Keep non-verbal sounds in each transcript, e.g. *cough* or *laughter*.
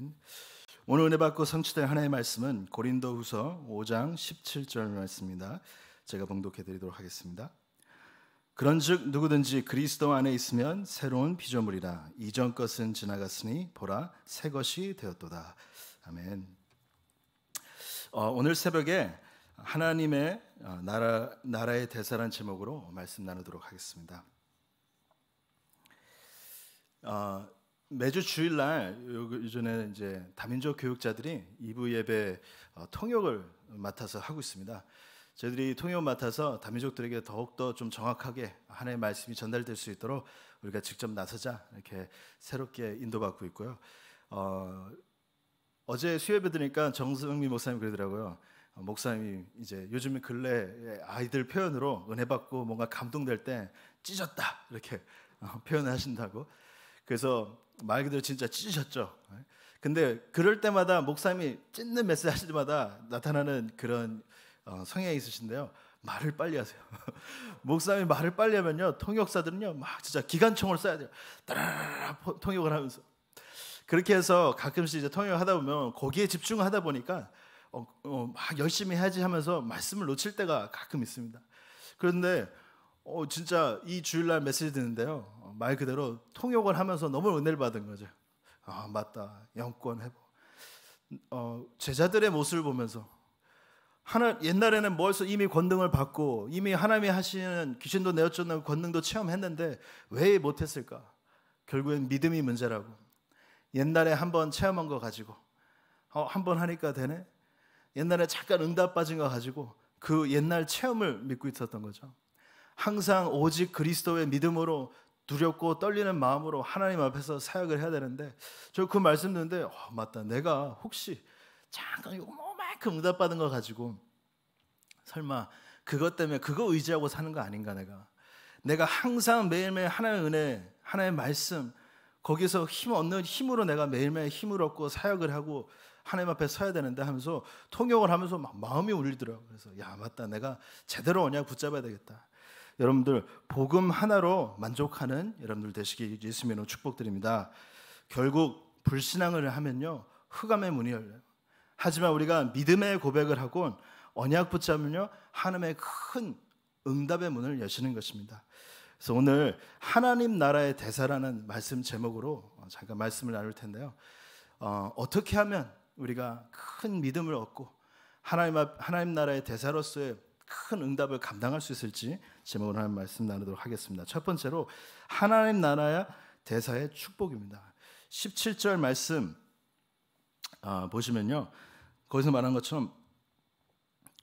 아멘. 오늘 은혜 받고 성취될 하나님의 말씀은 고린도후서 5장 17절 말씀입니다. 제가 봉독해 드리도록 하겠습니다. 그런즉 누구든지 그리스도 안에 있으면 새로운 피조물이라 이전 것은 지나갔으니 보라 새 것이 되었도다. 아멘. 어, 오늘 새벽에 하나님의 어, 나라 나라의 대사란 제목으로 말씀 나누도록 하겠습니다. 어, 매주 주일날 요즘에 이제 다민족 교육자들이 이부 예배 어, 통역을 맡아서 하고 있습니다. 저희들이 통역 맡아서 다민족들에게 더욱더 좀 정확하게 하나의 말씀이 전달될 수 있도록 우리가 직접 나서자 이렇게 새롭게 인도받고 있고요. 어, 어제 수요예배 드니까 정성미 목사님 그러더라고요. 어, 목사님이 이제 요즘 근래 아이들 표현으로 은혜 받고 뭔가 감동될 때 찢었다 이렇게 어, 표현을 하신다고. 그래서 말 그대로 진짜 찢으셨죠. 근데 그럴 때마다 목사님이 찢는 메시지 하실 때마다 나타나는 그런 어, 성향이 있으신데요. 말을 빨리 하세요. *laughs* 목사님이 말을 빨리 하면요. 통역사들은요. 막 진짜 기관총을 써야 돼요. 따라라 통역을 하면서. 그렇게 해서 가끔씩 이제 통역하다 보면 거기에 집중하다 보니까 어, 어, 막 열심히 해야지 하면서 말씀을 놓칠 때가 가끔 있습니다. 그런데 어, 진짜 이 주일날 메시지 듣는데요. 어, 말 그대로 통역을 하면서 너무 은혜를 받은 거죠. 아, 맞다. 영권 회복. 어, 제자들의 모습을 보면서 하나 옛날에는 뭘해 이미 권능을 받고 이미 하나님이 하시는 귀신도 내어쫓는 권능도 체험했는데 왜 못했을까? 결국엔 믿음이 문제라고. 옛날에 한번 체험한 거 가지고 어, 한번 하니까 되네. 옛날에 잠깐 응답 빠진 거 가지고 그 옛날 체험을 믿고 있었던 거죠. 항상 오직 그리스도의 믿음으로 두렵고 떨리는 마음으로 하나님 앞에서 사역을 해야 되는데 저 그 말씀 듣는데 어, 맞다 내가 혹시 잠깐 요만큼 응답받은 거 가지고 설마 그것 때문에 그거 의지하고 사는 거 아닌가 내가 내가 항상 매일매일 하나님의 은혜 하나님의 말씀 거기서 힘 얻는 힘으로 내가 매일매일 힘을 얻고 사역을 하고 하나님 앞에 서야 되는데 하면서 통역을 하면서 막 마음이 울리더라고 그래서 야 맞다 내가 제대로 언약 붙잡아야 되겠다 여러분들 복음 하나로 만족하는 여러분들 되시기 예수님으로 축복드립니다. 결국 불신앙을 하면요 흑암의 문이 열려요. 하지만 우리가 믿음의 고백을 하곤 언약 붙잡으면요 하나님의 큰 응답의 문을 여시는 것입니다. 그래서 오늘 하나님 나라의 대사라는 말씀 제목으로 잠깐 말씀을 나눌 텐데요. 어, 어떻게 하면 우리가 큰 믿음을 얻고 하나님 하나님 나라의 대사로서의 큰 응답을 감당할 수 있을지 제목으로 하는 말씀 나누도록 하겠습니다. 첫 번째로 하나님 나라야 대사의 축복입니다. 17절 말씀 아, 보시면요. 거기서 말한 것처럼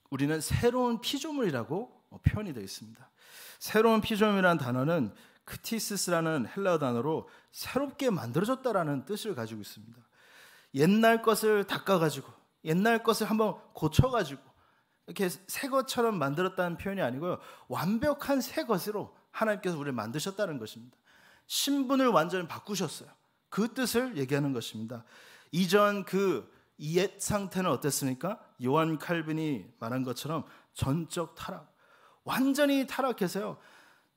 우리는 새로운 피조물이라고 표현이 되어 있습니다. 새로운 피조물이라는 단어는 크티스스라는 헬라어 단어로 새롭게 만들어졌다라는 뜻을 가지고 있습니다. 옛날 것을 닦아가지고 옛날 것을 한번 고쳐가지고 이렇게 새 것처럼 만들었다는 표현이 아니고요. 완벽한 새 것으로 하나님께서 우리를 만드셨다는 것입니다. 신분을 완전히 바꾸셨어요. 그 뜻을 얘기하는 것입니다. 이전 그 옛 상태는 어땠습니까? 요한 칼빈이 말한 것처럼 전적 타락. 완전히 타락해서요.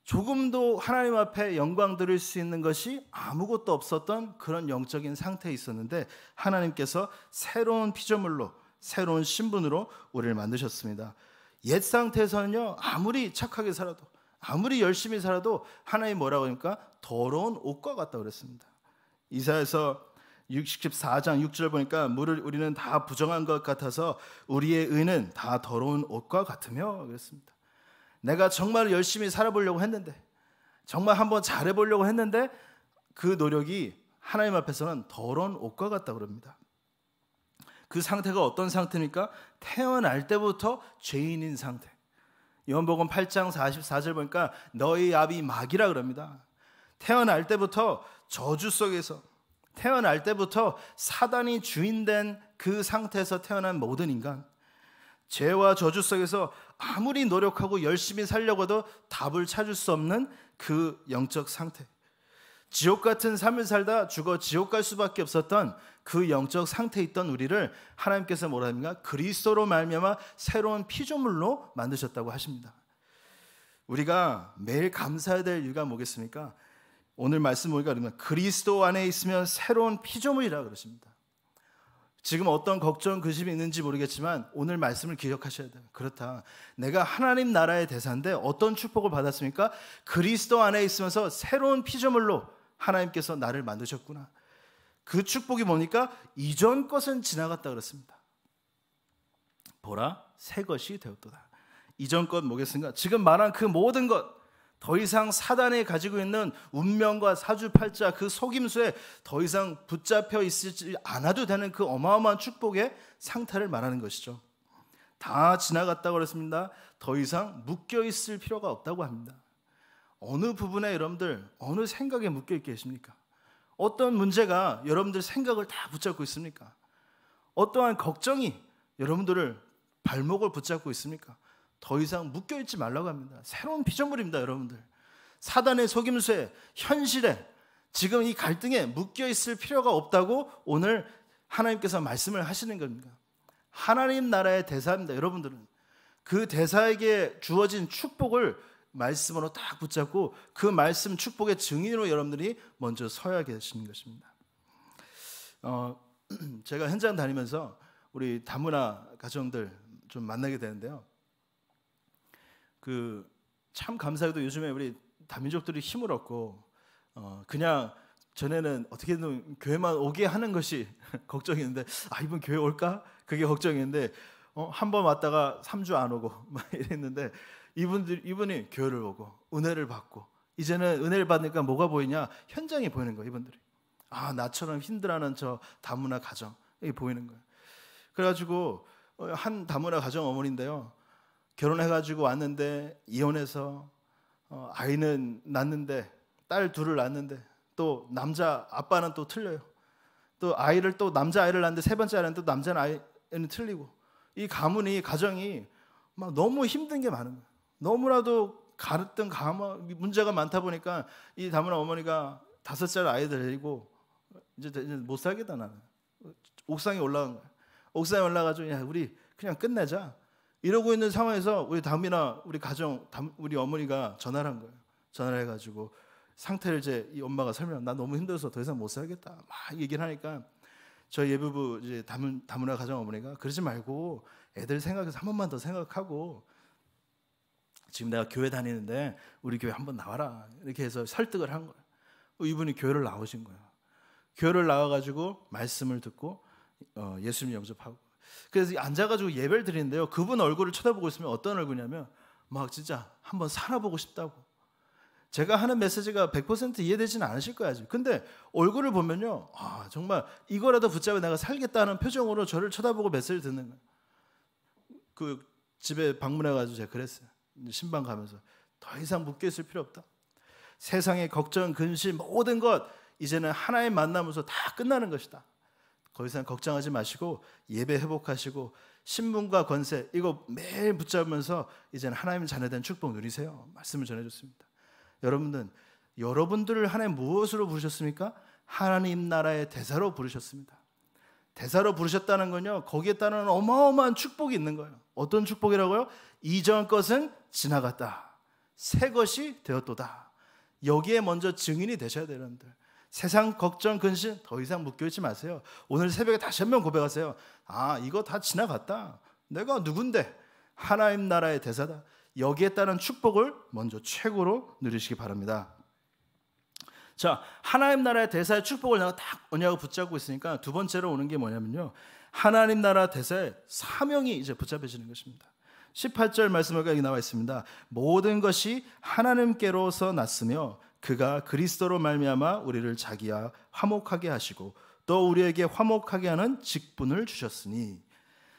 조금도 하나님 앞에 영광 드릴 수 있는 것이 아무것도 없었던 그런 영적인 상태에 있었는데 하나님께서 새로운 피조물로 새로운 신분으로 우리를 만드셨습니다. 옛 상태에서는요, 아무리 착하게 살아도, 아무리 열심히 살아도 하나님 뭐라고 하니까 더러운 옷과 같다 그랬습니다. 이사에서 64장 6절 보니까 물을 우리는 다 부정한 것 같아서 우리의 의는 다 더러운 옷과 같으며 그랬습니다. 내가 정말 열심히 살아보려고 했는데 정말 한번 잘해보려고 했는데 그 노력이 하나님 앞에서는 더러운 옷과 같다 그럽니다. 그 상태가 어떤 상태입니까? 태어날 때부터 죄인인 상태. 요한복음 8장 44절 보니까 너희 아비 마귀라 그럽니다. 태어날 때부터 저주 속에서 태어날 때부터 사단이 주인된 그 상태에서 태어난 모든 인간 죄와 저주 속에서 아무리 노력하고 열심히 살려고 해도 답을 찾을 수 없는 그 영적 상태. 지옥 같은 삶을 살다 죽어 지옥 갈 수밖에 없었던 그 영적 상태에 있던 우리를 하나님께서 뭐라 합니까? 그리스도로 말미암아 새로운 피조물로 만드셨다고 하십니다. 우리가 매일 감사해야 될 이유가 뭐겠습니까? 오늘 말씀 보니까 그러면 그리스도 안에 있으면 새로운 피조물이라 그러십니다. 지금 어떤 걱정 그심이 있는지 모르겠지만 오늘 말씀을 기억하셔야 돼요. 그렇다. 내가 하나님 나라의 대사인데 어떤 축복을 받았습니까? 그리스도 안에 있으면서 새로운 피조물로 하나님께서 나를 만드셨구나. 그 축복이 뭡니까? 이전 것은 지나갔다 그랬습니다. 보라 새 것이 되었도다. 이전 것 뭐겠습니까? 지금 말한 그 모든 것. 더 이상 사단이 가지고 있는 운명과 사주팔자 그 속임수에 더 이상 붙잡혀 있지 않아도 되는 그 어마어마한 축복의 상태를 말하는 것이죠. 다 지나갔다고 그랬습니다. 더 이상 묶여 있을 필요가 없다고 합니다. 어느 부분에 여러분들 어느 생각에 묶여 있 계십니까? 어떤 문제가 여러분들 생각을 다 붙잡고 있습니까? 어떠한 걱정이 여러분들을 발목을 붙잡고 있습니까? 더 이상 묶여 있지 말라고 합니다. 새로운 비전물입니다, 여러분들. 사단의 속임수에 현실에 지금 이 갈등에 묶여 있을 필요가 없다고 오늘 하나님께서 말씀을 하시는 겁니다. 하나님 나라의 대사입니다, 여러분들은. 그 대사에게 주어진 축복을 말씀으로 딱 붙잡고 그 말씀 축복의 증인으로 여러분들이 먼저 서야 계신 것입니다. 어, *clears throat* 제가 현장 다니면서 우리 다문화 가정들 좀 만나게 되는데요. 그 참감사하도 요즘에 우리 다민족들이 힘을 얻고 어, 그냥 전에는 어떻게든 교회만 오게 하는 것이 *laughs* 걱정이었는데 아 이번 교회 올까 그게 걱정이었는데 어, 한번 왔다가 3주 안 오고 *laughs* 막 이랬는데 이분들 이분이 교회를 오고 은혜를 받고 이제는 은혜를 받으니까 뭐가 보이냐? 현장이 보이는 거예요, 이분들이. 아, 나처럼 힘들어하는 저 다문화 가정. 이 보이는 거예요. 그래 가지고 어, 한 다문화 가정 어머니인데요. 결혼해 가지고 왔는데 이혼해서 어, 아이는 낳는데 딸 둘을 낳는데 또 남자 아빠는 또 틀려요. 또 아이를 또 남자 아이를 낳는데 세 번째 아이는 또 남자 아이는 틀리고 이 가문이 가정이 막 너무 힘든 게 많은 거예요. 너무나도 가르던 가마, 문제가 많다 보니까 이 다문화 어머니가 다섯 살 아이들 데리고 이제, 못 살겠다 나는 옥상에 올라간 거야. 옥상에 올라가지고 야 우리 그냥 끝내자. 이러고 있는 상황에서 우리 다이나 우리 가정, 우리 어머니가 전화를 한 거예요. 전화를 해가지고 상태를 이제 이 엄마가 설명, 나 너무 힘들어서 더 이상 못 살겠다. 막 얘기를 하니까 저희 예부부 이제 다문, 다문화 가정 어머니가 그러지 말고 애들 생각해서 한 번만 더 생각하고 지금 내가 교회 다니는데 우리 교회 한번 나와라. 이렇게 해서 설득을 한 거예요. 어, 이분이 교회를 나오신 거예요. 교회를 나와가지고 말씀을 듣고 어, 예수님 영접하고 그래서 앉아가지고 예배를 드리는데요. 그분 얼굴을 쳐다보고 있으면 어떤 얼굴이냐면 막 진짜 한번 살아보고 싶다고. 제가 하는 메시지가 100% 이해되지는 않으실 거예요. 근데 얼굴을 보면요. 아, 정말 이거라도 붙잡아 내가 살겠다는 표정으로 저를 쳐다보고 메시지를 듣는 거예요. 그 집에 방문해가지고 제가 그랬어요. 신방 가면서 더 이상 묶여 있을 필요 없다. 세상의 걱정, 근심 모든 것 이제는 하나의 만남으로서 다 끝나는 것이다. 더 이상 걱정하지 마시고 예배 회복하시고 신분과 권세 이거 매일 붙잡으면서 이제는 하나님 자녀된 축복 누리세요. 말씀을 전해줬습니다. 여러분은 여러분들을 하나님 무엇으로 부르셨습니까? 하나님 나라의 대사로 부르셨습니다. 대사로 부르셨다는 건요. 거기에 따른 어마어마한 축복이 있는 거예요. 어떤 축복이라고요? 이전 것은 지나갔다. 새 것이 되었도다. 여기에 먼저 증인이 되셔야 되는데 세상 걱정 근심 더 이상 묶여있지 마세요. 오늘 새벽에 다시 한번 고백하세요. 아 이거 다 지나갔다. 내가 누군데 하나님 나라의 대사다. 여기에 따른 축복을 먼저 최고로 누리시기 바랍니다. 자, 하나님 나라의 대사의 축복을 내가 딱 언약을 붙잡고 있으니까 두 번째로 오는 게 뭐냐면요. 하나님 나라 대사의 사명이 이제 붙잡혀지는 것입니다. 18절 말씀에 여기 나와 있습니다. 모든 것이 하나님께로서 났으며 그가 그리스도로 말미암아 우리를 자기와 화목하게 하시고 또 우리에게 화목하게 하는 직분을 주셨으니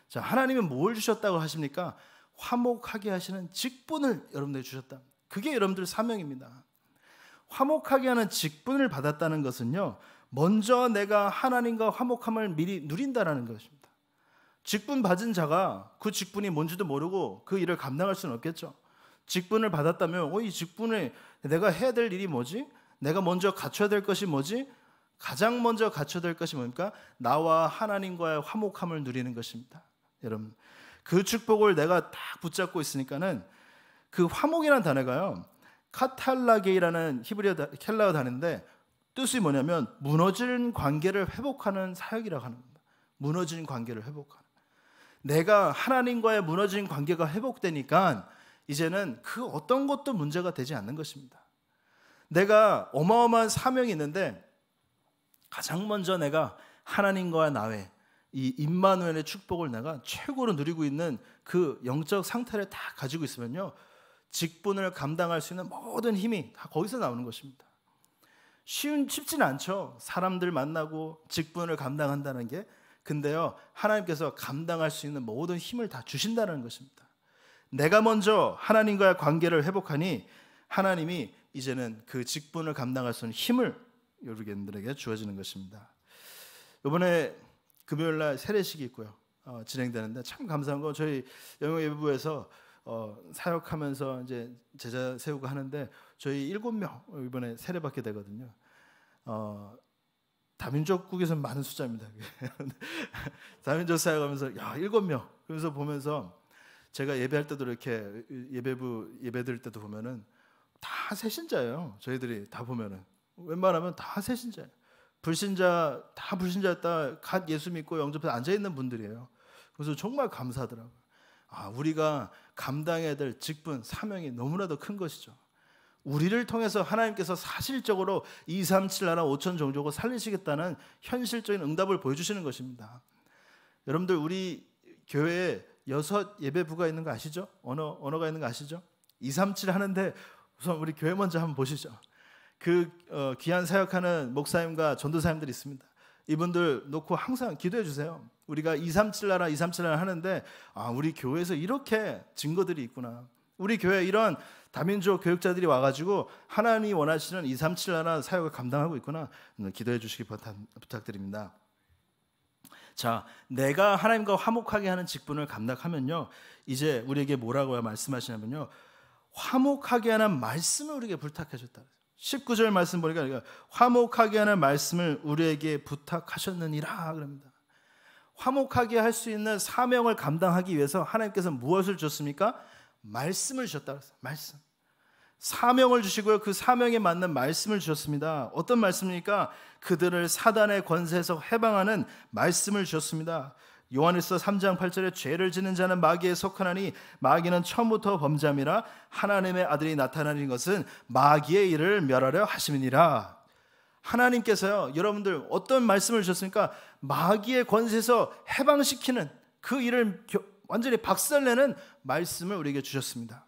자, 하나님이뭘 주셨다고 하십니까? 화목하게 하시는 직분을 여러분들이 주셨다. 그게 여러분들 사명입니다. 화목하게 하는 직분을 받았다는 것은요. 먼저 내가 하나님과 화목함을 미리 누린다라는 것입니다. 직분 받은 자가 그 직분이 뭔지도 모르고 그 일을 감당할 수는 없겠죠. 직분을 받았다면 어, 이 직분을 내가 해야 될 일이 뭐지? 내가 먼저 갖춰야 될 것이 뭐지? 가장 먼저 갖춰야 될 것이 뭡니까? 나와 하나님과의 화목함을 누리는 것입니다. 여러분, 그 축복을 내가 딱 붙잡고 있으니까는 그 화목이라는 단어가요. 카탈라게이라는 히브리어 켈라어 단인데 뜻이 뭐냐면 무너진 관계를 회복하는 사역이라고 하는 겁니다. 무너진 관계를 회복하는. 내가 하나님과의 무너진 관계가 회복되니까 이제는 그 어떤 것도 문제가 되지 않는 것입니다. 내가 어마어마한 사명이 있는데 가장 먼저 내가 하나님과 나의 이 임마누엘의 축복을 내가 최고로 누리고 있는 그 영적 상태를 다 가지고 있으면요. 직분을 감당할 수 있는 모든 힘이 다 거기서 나오는 것입니다. 쉬운 쉽진 않죠. 사람들 만나고 직분을 감당한다는 게 근데요 하나님께서 감당할 수 있는 모든 힘을 다 주신다는 것입니다. 내가 먼저 하나님과의 관계를 회복하니 하나님이 이제는 그 직분을 감당할 수 있는 힘을 요르겐들에게 주어지는 것입니다. 이번에 금요일 날 세례식이 있고요. 어, 진행되는데 참 감사한 건 저희 영영예부에서 어, 사역하면서 이제 제자 세우고 하는데 저희 일곱 명 이번에 세례받게 되거든요. 어, 다민족국에서는 많은 숫자입니다. *laughs* 다민족 사역하면서 야 일곱 명 그래서 보면서 제가 예배할 때도 이렇게 예배부 예배 드릴 때도 보면은 다 새신자예요. 저희들이 다 보면은 웬만하면 다 새신자예요. 불신자 다 불신자였다 갓 예수 믿고 영접해서 앉아 있는 분들이에요. 그래서 정말 감사하더라고요. 아, 우리가 감당해야 될 직분, 사명이 너무나도 큰 것이죠. 우리를 통해서 하나님께서 사실적으로 2, 3, 7 나라 5천 종족을 살리시겠다는 현실적인 응답을 보여주시는 것입니다. 여러분들 우리 교회에 여섯 예배부가 있는 거 아시죠? 언어, 언어가 있는 거 아시죠? 2, 3, 7 하는데 우선 우리 교회 먼저 한번 보시죠. 그 어, 귀한 사역하는 목사님과 전도사님들이 있습니다. 이분들 놓고 항상 기도해 주세요. 우리가 237 나라 237 나라 하는데 아, 우리 교회에서 이렇게 증거들이 있구나. 우리 교회 이런 다민족 교육자들이 와가지고 하나님이 원하시는 237 나라 사역을 감당하고 있구나. 기도해 주시기 부탁드립니다. 자, 내가 하나님과 화목하게 하는 직분을 감당하면요. 이제 우리에게 뭐라고 말씀하시냐면요. 화목하게 하는 말씀을 우리에게 부탁하셨다 19절 말씀 보니까 화목하게 하는 말씀을 우리에게 부탁하셨느니라 그럽니다. 화목하게 할 수 있는 사명을 감당하기 위해서 하나님께서 무엇을 줬습니까? 말씀을 주셨다 그랬어요. 말씀. 사명을 주시고요. 그 사명에 맞는 말씀을 주셨습니다. 어떤 말씀입니까? 그들을 사단의 권세에서 해방하는 말씀을 주셨습니다. 요한일서 3장 8절에 죄를 지는 자는 마귀에 속하나니 마귀는 처음부터 범죄함이라 하나님의 아들이 나타나는 것은 마귀의 일을 멸하려 하심이니라. 하나님께서요, 여러분들 어떤 말씀을 주셨습니까? 마귀의 권세에서 해방시키는 그 일을 완전히 박살내는 말씀을 우리에게 주셨습니다.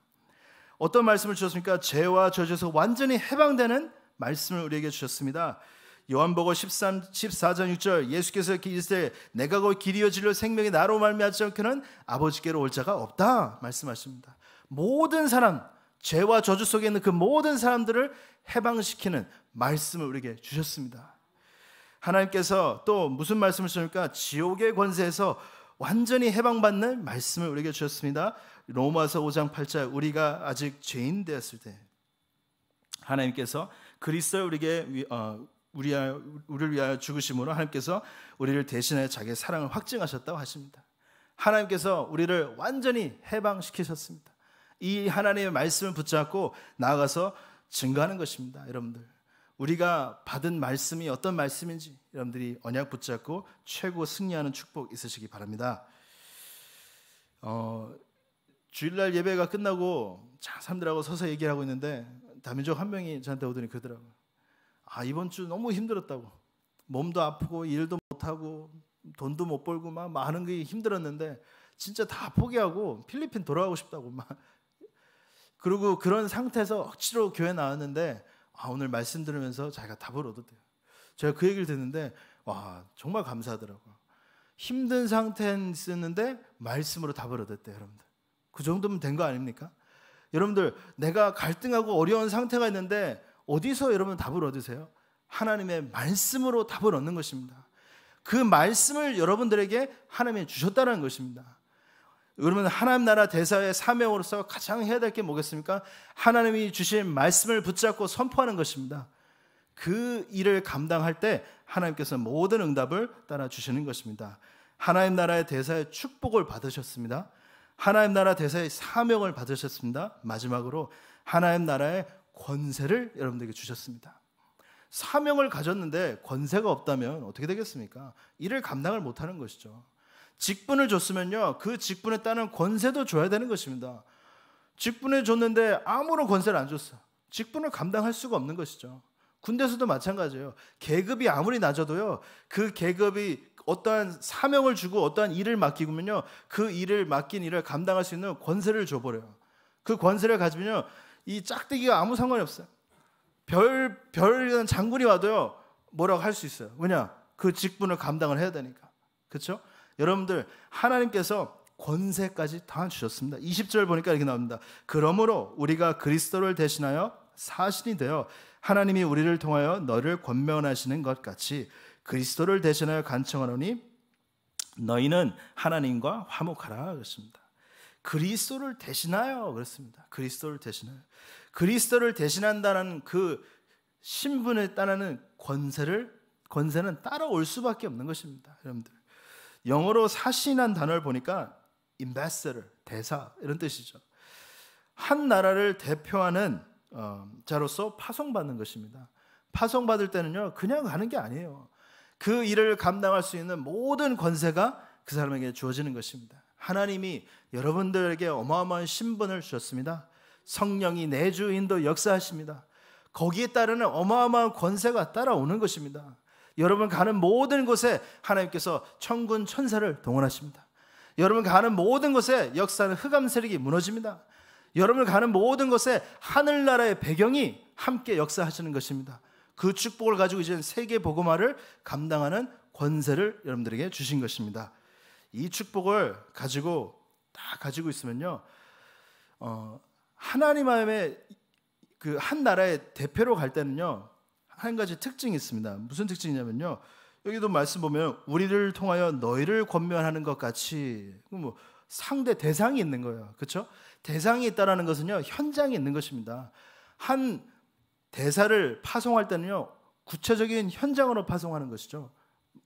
어떤 말씀을 주셨습니까? 죄와 저주에서 완전히 해방되는 말씀을 우리에게 주셨습니다. 요한복음 1 4장 6절 예수께서 이르시되 내가 곧 길이요 진리 생명이 나로 말미암지 않고는 아버지께로 올 자가 없다 말씀하십니다. 모든 사람 죄와 저주 속에 있는 그 모든 사람들을 해방시키는 말씀을 우리에게 주셨습니다. 하나님께서 또 무슨 말씀을 주십니까? 지옥의 권세에서 완전히 해방받는 말씀을 우리에게 주셨습니다. 로마서 5장 8절 우리가 아직 죄인 되었을 때 하나님께서 그리스도를 우리에게 어, 우리 우리를 위하여 죽으심으로 하나님께서 우리를 대신하여 자기의 사랑을 확증하셨다고 하십니다. 하나님께서 우리를 완전히 해방시키셨습니다. 이 하나님의 말씀을 붙잡고 나아가서 증거하는 것입니다. 여러분들. 우리가 받은 말씀이 어떤 말씀인지 여러분들이 언약 붙잡고 최고 승리하는 축복 있으시기 바랍니다. 어, 주일날 예배가 끝나고 자, 사람들하고 서서 얘기를 하고 있는데 다민족 한 명이 저한테 오더니 그러더라고요. 아, 이번 주 너무 힘들었다고. 몸도 아프고 일도 못하고 돈도 못 벌고 막 많은 게 힘들었는데 진짜 다 포기하고 필리핀 돌아가고 싶다고 막 그리고 그런 상태에서 억지로 교회 나왔는데 아, 오늘 말씀 들으면서 자기가 답을 얻었대요. 제가 그 얘기를 듣는데 와 정말 감사하더라고 힘든 상태에 있었는데 말씀으로 답을 얻었대요, 여러분들. 그 정도면 된 거 아닙니까? 여러분들 내가 갈등하고 어려운 상태가 있는데 어디서 여러분 답을 얻으세요? 하나님의 말씀으로 답을 얻는 것입니다. 그 말씀을 여러분들에게 하나님이 주셨다는 것입니다. 여러분 하나님 나라 대사의 사명으로서 가장 해야 될 게 뭐겠습니까? 하나님이 주신 말씀을 붙잡고 선포하는 것입니다. 그 일을 감당할 때 하나님께서 모든 응답을 따라 주시는 것입니다. 하나님 나라의 대사의 축복을 받으셨습니다. 하나님 나라 대사의 사명을 받으셨습니다. 마지막으로 하나님 나라의 권세를 여러분들에게 주셨습니다. 사명을 가졌는데 권세가 없다면 어떻게 되겠습니까? 이를 감당을 못하는 것이죠. 직분을 줬으면요, 그 직분에 따른 권세도 줘야 되는 것입니다. 직분을 줬는데 아무런 권세를 안 줬어. 직분을 감당할 수가 없는 것이죠. 군대에서도 마찬가지예요. 계급이 아무리 낮아도요, 그 계급이 어떠한 사명을 주고 어떠한 일을 맡기면요, 그 일을 맡긴 일을 감당할 수 있는 권세를 줘버려요. 그 권세를 가지면요, 이 짝대기가 아무 상관이 없어요. 별, 별 장군이 와도요, 뭐라고 할 수 있어요. 왜냐? 그 직분을 감당을 해야 되니까. 그렇 여러분들, 하나님께서 권세까지 다 주셨습니다. 20절 보니까 이렇게 나옵니다. 그러므로 우리가 그리스도를 대신하여 사신이 되어 하나님이 우리를 통하여 너를 권면하시는 것 같이 그리스도를 대신하여 간청하노니 너희는 하나님과 화목하라 그랬습니다. 그리스도를 대신하여 그렇습니다. 그리스도를 대신하여 그리스도를 대신한다는 그 신분에 따르는 권세를 권세는 따라올 수밖에 없는 것입니다. 여러분들 영어로 사신한 단어를 보니까 ambassador 대사 이런 뜻이죠. 한 나라를 대표하는 어, 자로서 파송받는 것입니다. 파송받을 때는요 그냥 가는 게 아니에요. 그 일을 감당할 수 있는 모든 권세가 그 사람에게 주어지는 것입니다. 하나님이 여러분들에게 어마어마한 신분을 주셨습니다. 성령이 내주 인도 역사하십니다. 거기에 따르는 어마어마한 권세가 따라오는 것입니다. 여러분 가는 모든 곳에 하나님께서 천군 천사를 동원하십니다. 여러분 가는 모든 곳에 역사는 흑암 세력이 무너집니다. 여러분 가는 모든 곳에 하늘나라의 배경이 함께 역사하시는 것입니다. 그 축복을 가지고 이제 세계 복음화를 감당하는 권세를 여러분들에게 주신 것입니다. 이 축복을 가지고 다 가지고 있으면요, 어, 하나님 마음에 그 한 나라의 대표로 갈 때는요 한 가지 특징이 있습니다. 무슨 특징이냐면요, 여기도 말씀 보면 우리를 통하여 너희를 권면하는 것 같이 뭐 상대 대상이 있는 거예요, 그렇죠? 대상이 있다라는 것은요 현장이 있는 것입니다. 한 대사를 파송할 때는요 구체적인 현장으로 파송하는 것이죠.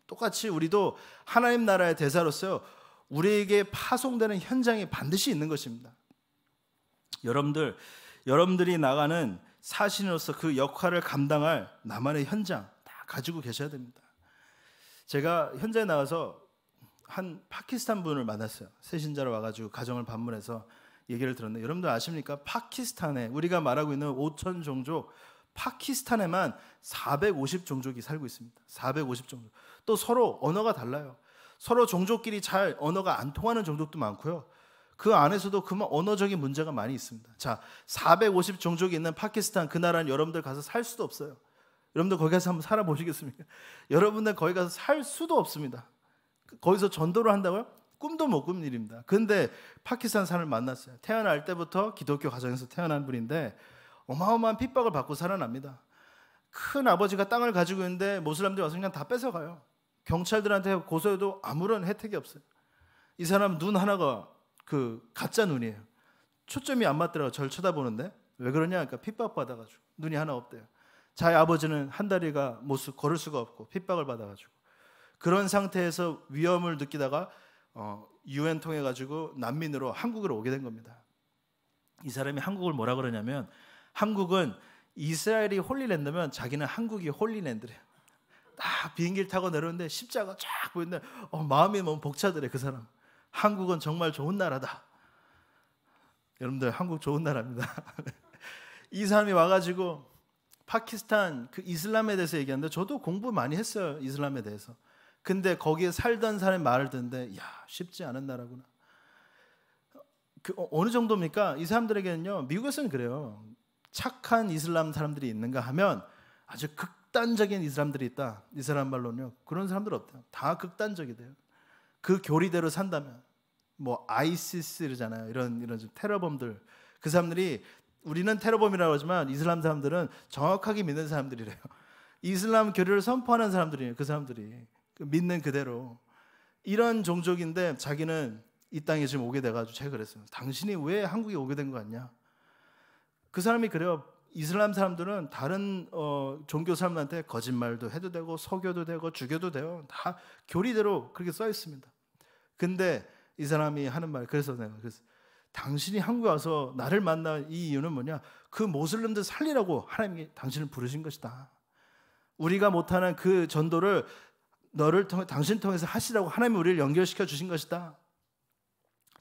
똑같이 우리도 하나님 나라의 대사로서 우리에게 파송되는 현장이 반드시 있는 것입니다. 여러분들, 여러분들이 나가는 사신으로서 그 역할을 감당할 나만의 현장 다 가지고 계셔야 됩니다. 제가 현장에 나가서 한 파키스탄 분을 만났어요. 세신자로 와가지고 가정을 방문해서 얘기를 들었는데 여러분들 아십니까? 파키스탄에 우리가 말하고 있는 5천 종족 파키스탄에만 450 종족이 살고 있습니다. 450 종족. 또 서로 언어가 달라요. 서로 종족끼리 잘 언어가 안 통하는 종족도 많고요. 그 안에서도 그만 언어적인 문제가 많이 있습니다. 자, 450 종족이 있는 파키스탄 그 나라는 여러분들 가서 살 수도 없어요. 여러분들 거기 가서 한번 살아보시겠습니까? *laughs* 여러분들 거기 가서 살 수도 없습니다. 거기서 전도를 한다고요? 꿈도 못꾼 일입니다. 근데 파키스탄 사람을 만났어요. 태어날 때부터 기독교 가정에서 태어난 분인데 어마어마한 핍박을 받고 살아납니다. 큰 아버지가 땅을 가지고 있는데 모슬람들이 와서 그냥 다 뺏어가요. 경찰들한테 고소해도 아무런 혜택이 없어요. 이 사람 눈 하나가 그 가짜 눈이에요. 초점이 안 맞더라고 절 쳐다보는데 왜 그러냐? 그러니까 핍박 받아가지고 눈이 하나 없대요. 자의 아버지는 한 다리가 못 걸을 수가 없고 핍박을 받아가지고 그런 상태에서 위험을 느끼다가 어, 유엔 어, 통해 가지고 난민으로 한국으로 오게 된 겁니다. 이 사람이 한국을 뭐라 그러냐면 한국은 이스라엘이 홀리랜드면 자기는 한국이 홀리랜드래요. 딱 비행기를 타고 내려오는데 십자가 쫙 보이는데 어, 마음이 너무 복차들래그 사람. 한국은 정말 좋은 나라다. 여러분들 한국 좋은 나라입니다. *laughs* 이 사람이 와가지고 파키스탄 그 이슬람에 대해서 얘기하는데 저도 공부 많이 했어요 이슬람에 대해서. 근데 거기에 살던 사람의 말을 듣는데 야 쉽지 않은 나라구나. 그 어, 어느 정도입니까? 이 사람들에게는요 미국에서는 그래요. 착한 이슬람 사람들이 있는가 하면 아주 극단적인 이슬람들이 있다. 이슬람 말로는요. 그런 사람들 없대요. 다 극단적이대요. 그 교리대로 산다면 뭐 아이시스잖아요. 이런 이런 좀 테러범들 그 사람들이 우리는 테러범이라고 하지만 이슬람 사람들은 정확하게 믿는 사람들이래요. *laughs* 이슬람 교리를 선포하는 사람들이에요. 그 사람들이 그 믿는 그대로 이런 종족인데 자기는 이 땅에 지금 오게 돼가지고 제가 그랬어요. 당신이 왜 한국에 오게 된 거 같냐? 그 사람이 그래요. 이슬람 사람들은 다른 어, 종교 사람한테 거짓말도 해도 되고 속여도 되고 죽여도 돼요. 다 교리대로 그렇게 써 있습니다. 근데 이 사람이 하는 말 그래서 내가 그래서 당신이 한국에 와서 나를 만난 이 이유는 뭐냐? 그 모슬림들 살리라고 하나님이 당신을 부르신 것이다. 우리가 못하는 그 전도를 너를 통해 당신 통해서 하시라고 하나님이 우리를 연결시켜 주신 것이다.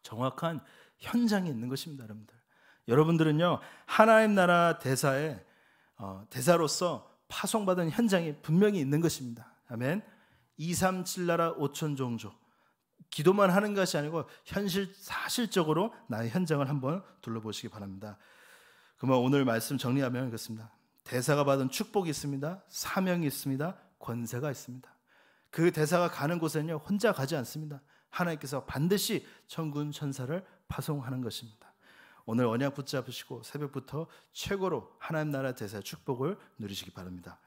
정확한 현장이 있는 것입니다, 여러분들. 여러분들은요 하나님 나라 대사에 어, 대사로서 파송받은 현장이 분명히 있는 것입니다. 아멘. 237 나라 5천 종족 기도만 하는 것이 아니고 현실 사실적으로 나의 현장을 한번 둘러보시기 바랍니다. 그러면 오늘 말씀 정리하면 그렇습니다. 대사가 받은 축복이 있습니다. 사명이 있습니다. 권세가 있습니다. 그 대사가 가는 곳에는요 혼자 가지 않습니다. 하나님께서 반드시 천군 천사를 파송하는 것입니다. 오늘 언약 붙잡으시고 새벽부터 최고로 하나님 나라 대사 축복을 누리시기 바랍니다.